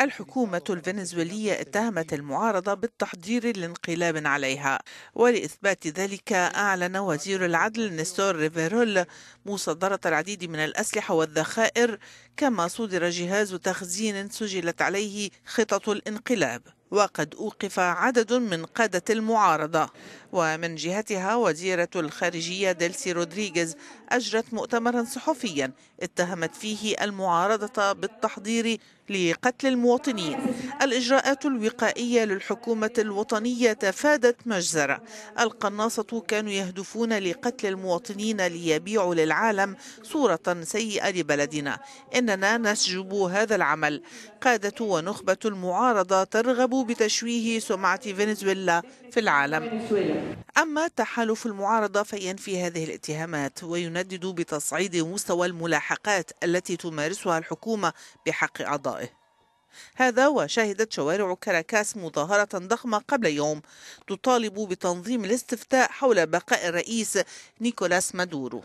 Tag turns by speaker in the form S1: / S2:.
S1: الحكومة الفنزويلية اتهمت المعارضة بالتحضير لانقلاب عليها ولإثبات ذلك أعلن وزير العدل نستور ريفيرول مصادرة العديد من الأسلحة والذخائر كما صدر جهاز تخزين سجلت عليه خطط الانقلاب وقد أوقف عدد من قادة المعارضة ومن جهتها وزيرة الخارجية ديلسي رودريغيز أجرت مؤتمرا صحفيا اتهمت فيه المعارضة بالتحضير لقتل المواطنين الإجراءات الوقائية للحكومة الوطنية تفادت مجزرة القناصة كانوا يهدفون لقتل المواطنين ليبيعوا للعالم صورة سيئة لبلدنا إننا نسجب هذا العمل قادة ونخبة المعارضة ترغب بتشويه سمعة فنزويلا في العالم أما تحالف المعارضة فينفي هذه الاتهامات ويندد بتصعيد مستوى الملاحقات التي تمارسها الحكومة بحق أعضائه هذا وشهدت شوارع كراكاس مظاهرة ضخمة قبل يوم تطالب بتنظيم الاستفتاء حول بقاء الرئيس نيكولاس مادورو